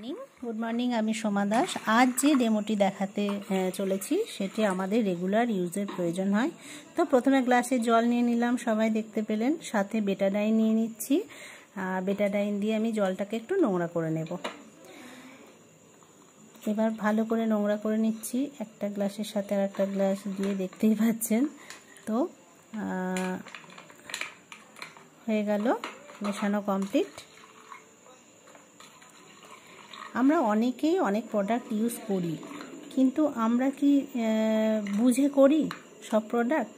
morning good morning আমি সোমা দাস আজ যে ডেমোটি দেখাতে চলেছি সেটি আমাদের রেগুলার ইউজের প্রয়োজন হয় তো প্রথমে গ্লাসে জল নিয়ে নিলাম সবাই দেখতে পেলেন সাথে বেটাডাইন নিয়ে নিচ্ছি আর বেটাডাইন দিয়ে আমি জলটাকে একটু নোংরা করে নেব এবার ভালো করে নোংরা করে নিচ্ছি একটা গ্লাসের সাথে আর একটা গ্লাস দিয়ে দেখতেই পাচ্ছেন তো হয়ে গেল মেশানো কমপ্লিট আমরা অনেকেই অনেক প্রোডাক্ট ইউজ করি কিন্তু আমরা কি বুঝে করি সব প্রোডাক্ট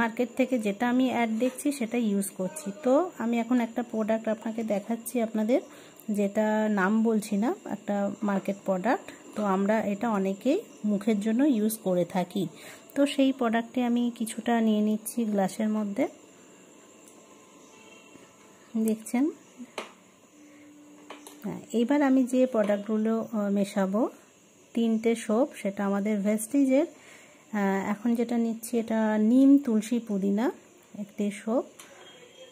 মার্কেট থেকে যেটা আমি অ্যাড দেখছি সেটা ইউজ করছি তো আমি এখন একটা প্রোডাক্ট আপনাকে দেখাচ্ছি আপনাদের যেটা নাম বলছি না একটা মার্কেট প্রোডাক্ট তো আমরা এটা অনেকেই মুখের জন্য ইউজ করে থাকি তো সেই প্রোডাক্টে আমি কিছুটা নিয়ে নিচ্ছি গ্লাসের মধ্যে দেখছেন হ্যাঁ এইবার আমি যে প্রোডাক্টগুলো মেশাবো তিনটে সোপ সেটা আমাদের ভেস্টিজের এখন যেটা নিচ্ছি এটা নিম তুলসী পুদিনা একটি সোপ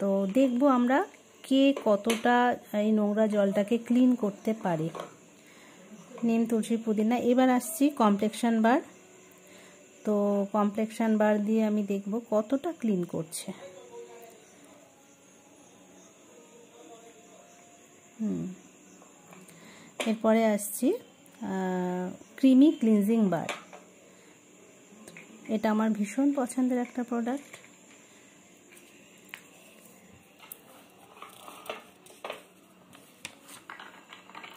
তো দেখব আমরা কে কতটা এই নোংরা জলটাকে ক্লিন করতে পারে নিম তুলসী পুদিনা এবার আসছি কমপ্লেকশন বার তো কমপ্লেকশন বার দিয়ে আমি দেখব কতটা ক্লিন করছে হুম এরপরে আসছি ক্রিমি ক্লিনজিং বার এটা আমার ভীষণ পছন্দের একটা প্রোডাক্ট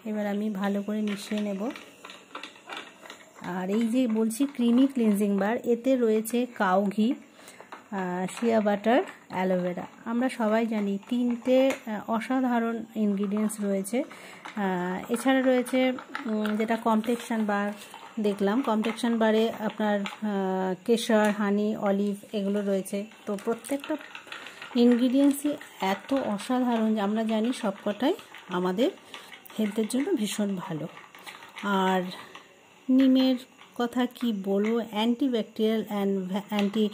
এবার আমি ভালো করে মিশিয়ে নেব আর এই যে বলছি ক্রিমি ক্লিনজিং বার এতে রয়েছে কাউ ঘি সিয়া বাটার অ্যালোভেরা আমরা সবাই জানি তিনটে অসাধারণ ইনগ্রিডিয়েন্টস রয়েছে এছাড়া রয়েছে যেটা কমপ্লেকশান বার দেখলাম কমপ্লেকশান বারে আপনার কেশর হানি অলিভ এগুলো রয়েছে তো প্রত্যেকটা ইনগ্রিডিয়েন্টসই এত অসাধারণ যে আমরা জানি সবকটাই আমাদের হেলথের জন্য ভীষণ ভালো আর নিমের কথা কি বলবো অ্যান্টিব্যাকটেরিয়াল অ্যান্ড অ্যান্টি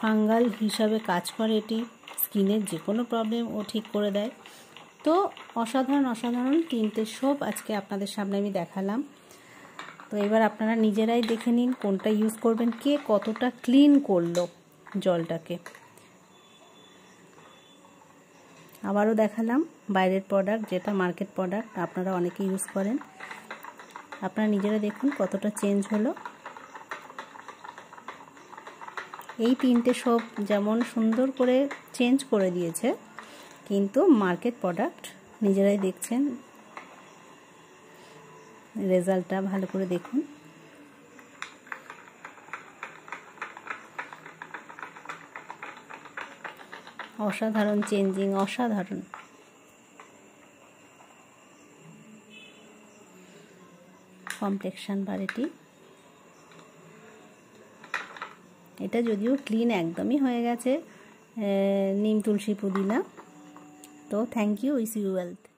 ফাঙ্গাল হিসাবে কাজ করে এটি স্কিনের যে কোনো প্রবলেম ও ঠিক করে দেয় তো অসাধারণ অসাধারণ তিনটে সোপ আজকে আপনাদের সামনে আমি দেখালাম তো এবার আপনারা নিজেরাই দেখে নিন কোনটা ইউজ করবেন কে কতটা ক্লিন করলো জলটাকে আবারও দেখালাম বাইরের প্রোডাক্ট যেটা মার্কেট প্রোডাক্ট আপনারা অনেকে ইউজ করেন আপনারা নিজেরা দেখুন কতটা চেঞ্জ হলো এই তিনটে সব যেমন সুন্দর করে চেঞ্জ করে দিয়েছে কিন্তু মার্কেট প্রোডাক্ট নিজেরাই দেখছেন রেজাল্টটা ভালো করে দেখুন অসাধারণ চেঞ্জিং অসাধারণ কমপ্লেকশান বারেটি এটা যদিও ক্লিন একদমই হয়ে গেছে নিম তুলসী পুদিনা তো thank you is you wealth